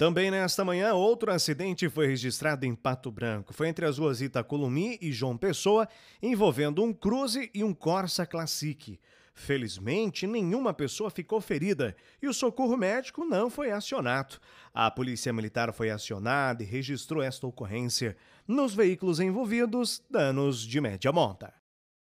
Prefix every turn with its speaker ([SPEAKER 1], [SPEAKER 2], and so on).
[SPEAKER 1] Também nesta manhã, outro acidente foi registrado em Pato Branco. Foi entre as ruas Itacolumi e João Pessoa, envolvendo um Cruze e um Corsa Classic. Felizmente, nenhuma pessoa ficou ferida e o socorro médico não foi acionado. A Polícia Militar foi acionada e registrou esta ocorrência. Nos veículos envolvidos, danos de média monta.